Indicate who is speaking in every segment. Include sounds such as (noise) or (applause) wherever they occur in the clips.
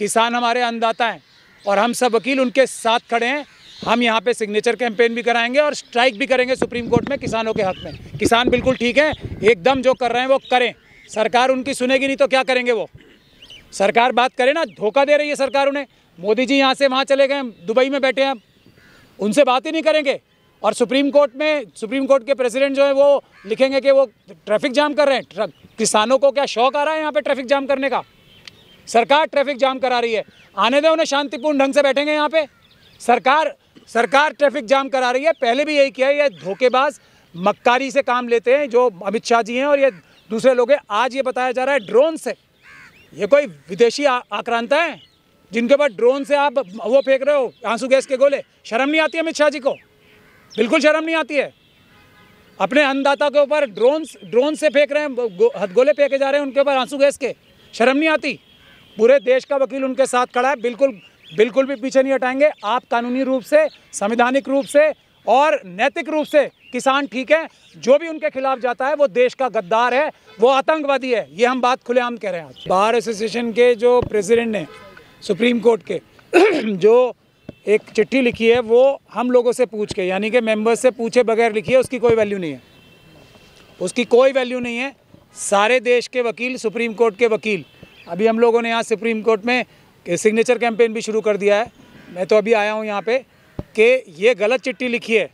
Speaker 1: किसान हमारे अन्नदाता हैं और हम सब वकील उनके साथ खड़े हैं हम यहाँ पे सिग्नेचर कैंपेन भी कराएंगे और स्ट्राइक भी करेंगे सुप्रीम कोर्ट में किसानों के हक में किसान बिल्कुल ठीक है एकदम जो कर रहे हैं वो करें सरकार उनकी सुनेगी नहीं तो क्या करेंगे वो सरकार बात करे ना धोखा दे रही है सरकार उन्हें मोदी जी यहाँ से वहाँ चले गए दुबई में बैठे हैं उनसे बात ही नहीं करेंगे और सुप्रीम कोर्ट में सुप्रीम कोर्ट के प्रेसिडेंट जो है वो लिखेंगे कि वो ट्रैफिक जाम कर रहे हैं किसानों को क्या शौक आ रहा है यहाँ पे ट्रैफिक जाम करने का सरकार ट्रैफिक जाम करा रही है आने दो उन्हें शांतिपूर्ण ढंग से बैठेंगे यहाँ पे सरकार सरकार ट्रैफिक जाम करा रही है पहले भी यही किया है ये धोखेबाज मक्कारी से काम लेते हैं जो अमित शाह जी हैं और ये दूसरे लोग हैं आज ये बताया जा रहा है ड्रोन से ये कोई विदेशी आक्रांता है जिनके पास ड्रोन से आप वो फेंक रहे हो आंसू गैस के गोले शर्म नहीं आती अमित शाह जी को बिल्कुल शर्म नहीं आती है अपने अन्नदाता के ऊपर ड्रोन ड्रोन से फेंक रहे हैं हथगोले फेंके जा रहे हैं उनके ऊपर आंसू गैस के शर्म नहीं आती पूरे देश का वकील उनके साथ खड़ा है बिल्कुल बिल्कुल भी पीछे नहीं हटाएंगे आप कानूनी रूप से संवैधानिक रूप से और नैतिक रूप से किसान ठीक है जो भी उनके खिलाफ जाता है वो देश का गद्दार है वो आतंकवादी है ये हम बात खुलेआम कह रहे हैं आज बार एसोसिएशन के जो प्रेसिडेंट ने सुप्रीम कोर्ट के (clears throat) जो एक चिट्ठी लिखी है वो हम लोगों से पूछ के यानी कि मेंबर्स से पूछे बगैर लिखी है उसकी कोई वैल्यू नहीं है उसकी कोई वैल्यू नहीं है सारे देश के वकील सुप्रीम कोर्ट के वकील अभी हम लोगों ने यहाँ सुप्रीम कोर्ट में सिग्नेचर कैंपेन भी शुरू कर दिया है मैं तो अभी आया हूँ यहाँ पे कि ये गलत चिट्ठी लिखी है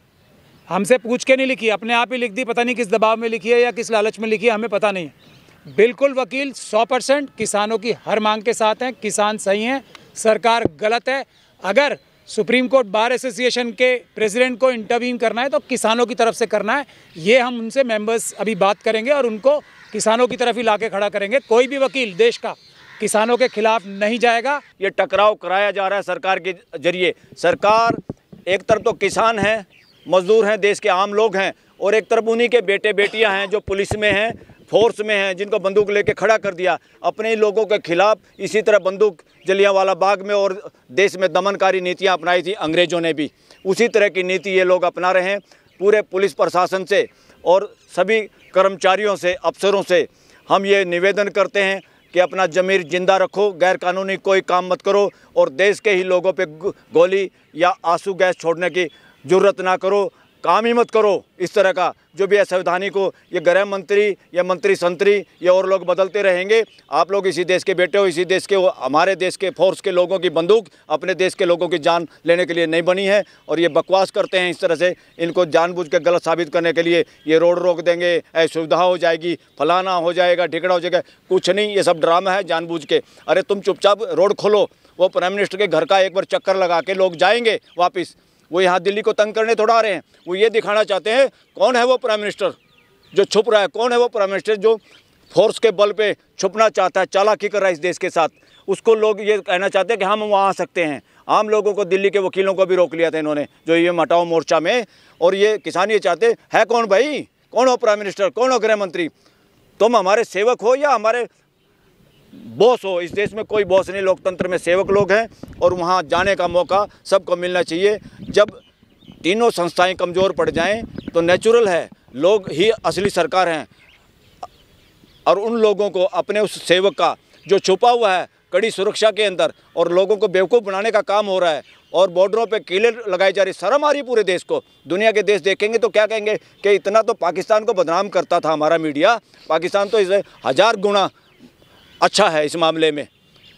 Speaker 1: हमसे पूछ के नहीं लिखी अपने आप ही लिख दी पता नहीं किस दबाव में लिखी है या किस लालच में लिखी है हमें पता नहीं बिल्कुल वकील 100 परसेंट किसानों की हर मांग के साथ हैं किसान सही हैं सरकार गलत है अगर सुप्रीम कोर्ट बार एसोसिएशन के प्रेसिडेंट को इंटरव्यू करना है तो किसानों की तरफ से करना है ये हम उनसे मेंबर्स अभी बात करेंगे और उनको किसानों की तरफ ही ला खड़ा करेंगे कोई भी वकील देश का किसानों के खिलाफ नहीं जाएगा ये टकराव कराया जा रहा है सरकार के जरिए सरकार एक तरफ तो किसान हैं
Speaker 2: मजदूर हैं देश के आम लोग हैं और एक तरफ उन्हीं के बेटे बेटियां हैं जो पुलिस में हैं फोर्स में हैं जिनको बंदूक लेके खड़ा कर दिया अपने लोगों के खिलाफ इसी तरह बंदूक जलियावाला बाग में और देश में दमनकारी नीतियां अपनाई थी अंग्रेज़ों ने भी उसी तरह की नीति ये लोग अपना रहे हैं पूरे पुलिस प्रशासन से और सभी कर्मचारियों से अफसरों से हम ये निवेदन करते हैं कि अपना जमीर जिंदा रखो गैर कानूनी कोई काम मत करो और देश के ही लोगों पे गोली या आंसू गैस छोड़ने की ज़रूरत ना करो काम ही मत करो इस तरह का जो भी असंवैधानिक हो ये गृह मंत्री या मंत्री संतरी ये और लोग बदलते रहेंगे आप लोग इसी देश के बेटे हो इसी देश के हमारे देश के फोर्स के लोगों की बंदूक अपने देश के लोगों की जान लेने के लिए नहीं बनी है और ये बकवास करते हैं इस तरह से इनको जानबूझ के गलत साबित करने के लिए ये रोड रोक देंगे असुविधा हो जाएगी फलाना हो जाएगा ढिकड़ा हो जाएगा कुछ नहीं ये सब ड्रामा है जानबूझ के अरे तुम चुपचाप रोड खोलो वो प्राइम मिनिस्टर के घर का एक बार चक्कर लगा के लोग जाएंगे वापस वो यहाँ दिल्ली को तंग करने थोड़ा आ रहे हैं वो ये दिखाना चाहते हैं कौन है वो प्राइम मिनिस्टर जो छुप रहा है कौन है वो प्राइम मिनिस्टर जो फोर्स के बल पे छुपना चाहता है चालाकी कर रहा है इस देश के साथ उसको लोग ये कहना चाहते हैं कि हम वहाँ आ सकते हैं आम लोगों को दिल्ली के वकीलों को भी रोक लिया था इन्होंने जो ये मटाओ मोर्चा में और ये किसान ये चाहते है कौन भाई कौन हो प्राइम मिनिस्टर कौन हो गृह मंत्री तुम हमारे सेवक हो या हमारे बॉस हो इस देश में कोई बॉस नहीं लोकतंत्र में सेवक लोग हैं और वहाँ जाने का मौका सबको मिलना चाहिए जब तीनों संस्थाएं कमज़ोर पड़ जाएं तो नेचुरल है लोग ही असली सरकार हैं और उन लोगों को अपने उस सेवक का जो छुपा हुआ है कड़ी सुरक्षा के अंदर और लोगों को बेवकूफ़ बनाने का काम हो रहा है और बॉर्डरों पे किले लगाई जा रही शर्म आ रही पूरे देश को दुनिया के देश देखेंगे तो क्या कहेंगे कि इतना तो पाकिस्तान को बदनाम करता था हमारा मीडिया पाकिस्तान तो इसे हज़ार गुना अच्छा है इस मामले में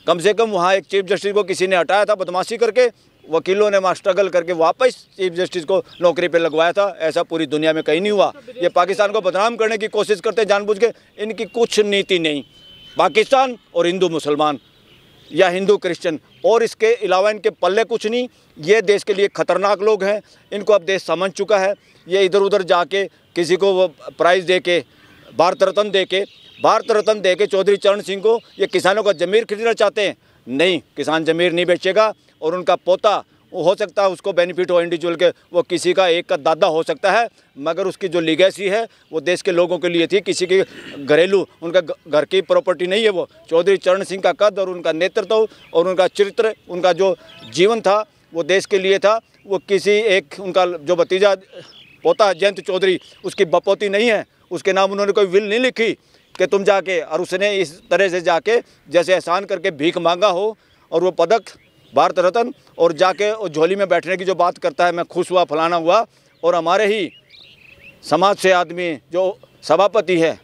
Speaker 2: कम से कम वहाँ एक चीफ जस्टिस को किसी ने हटाया था बदमाशी करके वकीलों ने वहाँ स्ट्रगल करके वापस चीफ जस्टिस को नौकरी पे लगवाया था ऐसा पूरी दुनिया में कहीं नहीं हुआ ये पाकिस्तान को बदनाम करने की कोशिश करते जानबूझ के इनकी कुछ नीति नहीं पाकिस्तान और हिंदू मुसलमान या हिंदू क्रिश्चियन और इसके अलावा इनके पल्ले कुछ नहीं ये देश के लिए खतरनाक लोग हैं इनको अब देश समझ चुका है ये इधर उधर जाके किसी को प्राइज़ दे के भारत रत्न दे के भारत रत्न दे के चौधरी चरण सिंह को ये किसानों का जमीर खरीदना चाहते हैं नहीं किसान जमीर नहीं बेचेगा और उनका पोता हो सकता है उसको बेनिफिट हो इंडिविजुअल के वो किसी का एक का दादा हो सकता है मगर उसकी जो लीगेसी है वो देश के लोगों के लिए थी किसी की घरेलू उनका घर की प्रॉपर्टी नहीं है वो चौधरी चरण सिंह का कद और उनका नेतृत्व और उनका चरित्र उनका जो जीवन था वो देश के लिए था वो किसी एक उनका जो भतीजा पोता जयंत चौधरी उसकी बपोती नहीं है उसके नाम उन्होंने कोई विल नहीं लिखी कि तुम जाके और उसने इस तरह से जाके जैसे एहसान करके भीख मांगा हो और वो पदक भारत रत्न और जाके और झोली में बैठने की जो बात करता है मैं खुश हुआ फलाना हुआ और हमारे ही समाज से आदमी जो सभापति है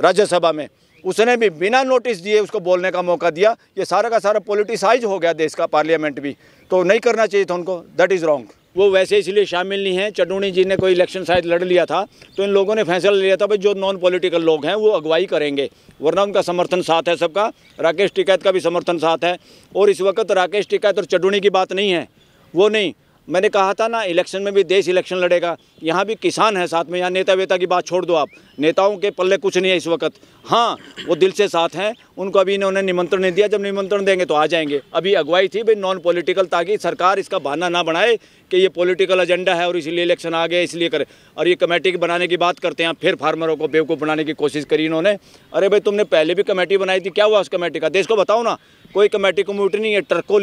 Speaker 2: राज्यसभा में उसने भी बिना नोटिस दिए उसको बोलने का मौका दिया ये सारा का सारा पॉलिटिसाइज हो गया देश का पार्लियामेंट भी तो नहीं करना चाहिए था उनको दैट इज़ रॉन्ग वो वैसे इसलिए शामिल नहीं है चटूनी जी ने कोई इलेक्शन शायद लड़ लिया था तो इन लोगों ने फैसला लिया था भाई जो नॉन पॉलिटिकल लोग हैं वो अगुवाई करेंगे वरना उनका समर्थन साथ है सबका राकेश टिकैत का भी समर्थन साथ है और इस वक्त राकेश टिकैत और चटूनी की बात नहीं है वो नहीं मैंने कहा था ना इलेक्शन में भी देश इलेक्शन लड़ेगा यहाँ भी किसान है साथ में यहाँ नेता वेता की बात छोड़ दो आप नेताओं के पल्ले कुछ नहीं है इस वक्त हाँ वो दिल से साथ हैं उनको अभी इन्होंने निमंत्रण नहीं दिया जब निमंत्रण देंगे तो आ जाएंगे अभी अगुवाई थी भाई नॉन पॉलिटिकल ताकि सरकार इसका बहाना ना बनाए कि ये पॉलिटिकल एजेंडा है और इसलिए इलेक्शन आ गया इसलिए करें और ये कमेटी बनाने की बात करते हैं फिर फार्मरों को बेवकूफ़ बनाने की कोशिश करी इन्होंने अरे भाई तुमने पहले भी कमेटी बनाई थी क्या हुआ उस कमेटी का देश को बताओ ना कोई कमेटी को नहीं है ट्रकों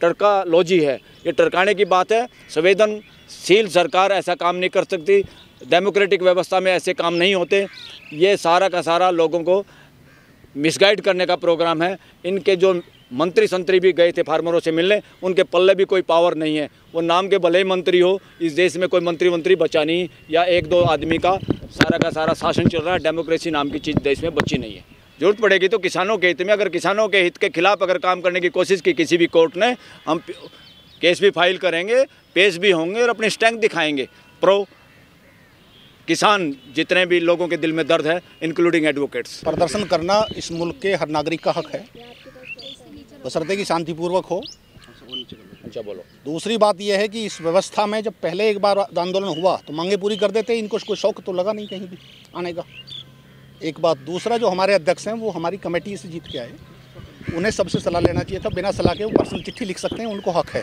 Speaker 2: टरकालॉजी है ये टरकाने की बात है संवेदनशील सरकार ऐसा काम नहीं कर सकती डेमोक्रेटिक व्यवस्था में ऐसे काम नहीं होते ये सारा का सारा लोगों को मिसगाइड करने का प्रोग्राम है इनके जो मंत्री संतरी भी गए थे फार्मरों से मिलने उनके पल्ले भी कोई पावर नहीं है वो नाम के भले मंत्री हो इस देश में कोई मंत्री मंत्री बचा नहीं या एक दो आदमी का सारा का सारा शासन चल रहा है डेमोक्रेसी नाम की चीज़ देश में बची नहीं है जरूरत पड़ेगी तो किसानों के हित में अगर किसानों के हित के खिलाफ अगर काम करने की कोशिश की किसी भी कोर्ट ने हम केस भी फाइल करेंगे पेश भी होंगे और अपनी स्ट्रेंथ दिखाएंगे प्रो किसान जितने भी लोगों के दिल में दर्द है इंक्लूडिंग एडवोकेट्स
Speaker 3: प्रदर्शन करना इस मुल्क के हर नागरिक का हक है बसरते की शांतिपूर्वक हो अच्छा बोलो दूसरी बात यह है कि इस व्यवस्था में जब पहले एक बार आंदोलन हुआ तो मांगे पूरी कर देते इनको कोई शौक तो लगा नहीं कहीं भी आने का एक बात दूसरा जो हमारे अध्यक्ष हैं वो हमारी कमेटी से जीत के आए उन्हें सबसे सलाह लेना चाहिए था बिना सलाह के वो पर्सनल चिट्ठी लिख सकते हैं उनको हक है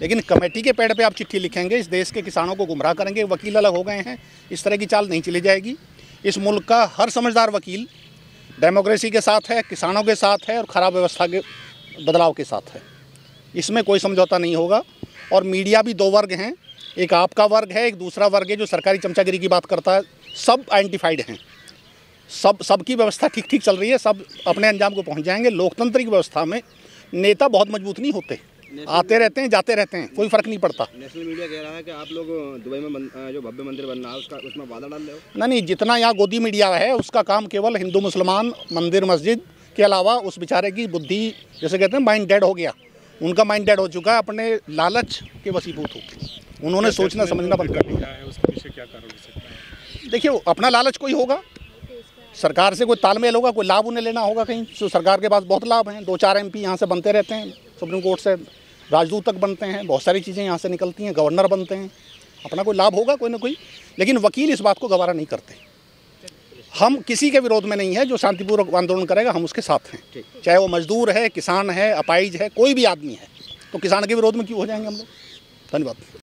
Speaker 3: लेकिन कमेटी के पेड़ पे आप चिट्ठी लिखेंगे इस देश के किसानों को गुमराह करेंगे वकील अलग हो गए हैं इस तरह की चाल नहीं चली जाएगी इस मुल्क का हर समझदार वकील डेमोक्रेसी के साथ है किसानों के साथ है और ख़राब व्यवस्था के बदलाव के साथ है इसमें कोई समझौता नहीं होगा और मीडिया भी दो वर्ग हैं एक आपका वर्ग है एक दूसरा वर्ग है जो सरकारी चमचागिरी की बात करता है सब आइडेंटिफाइड हैं सब सबकी व्यवस्था ठीक ठीक चल रही है सब अपने अंजाम को पहुंच जाएंगे लोकतंत्र की व्यवस्था में नेता बहुत मजबूत नहीं होते आते रहते हैं जाते रहते हैं कोई फर्क नहीं पड़ता नेशनल मीडिया कह रहा है कि आप लोग दुबई में जो भव्य मंदिर बन रहा है उसका उसमें बाधा डाल रहे हो नहीं नहीं जितना यहाँ गोदी मीडिया है उसका काम केवल हिंदू मुसलमान मंदिर मस्जिद के अलावा उस बेचारे की बुद्धि जैसे कहते हैं माइंड डेड हो गया उनका माइंड डेड हो चुका है अपने लालच के वसीभूत हो उन्होंने सोचना समझना बंद कर दिया है उसके पीछे क्या कारण देखिए अपना लालच कोई होगा सरकार से कोई तालमेल होगा कोई लाभ उन्हें लेना होगा कहीं तो सरकार के पास बहुत लाभ हैं दो चार एम पी यहाँ से बनते रहते हैं सुप्रीम कोर्ट से राजदूत तक बनते हैं बहुत सारी चीज़ें यहाँ से निकलती हैं गवर्नर बनते हैं अपना कोई लाभ होगा कोई ना कोई लेकिन वकील इस बात को गवारा नहीं करते हम किसी के विरोध में नहीं है जो शांतिपूर्वक आंदोलन करेगा हम उसके साथ हैं चाहे वो मजदूर है किसान है अपाइज है कोई भी आदमी है तो किसान के विरोध में क्यों हो जाएंगे हम लोग धन्यवाद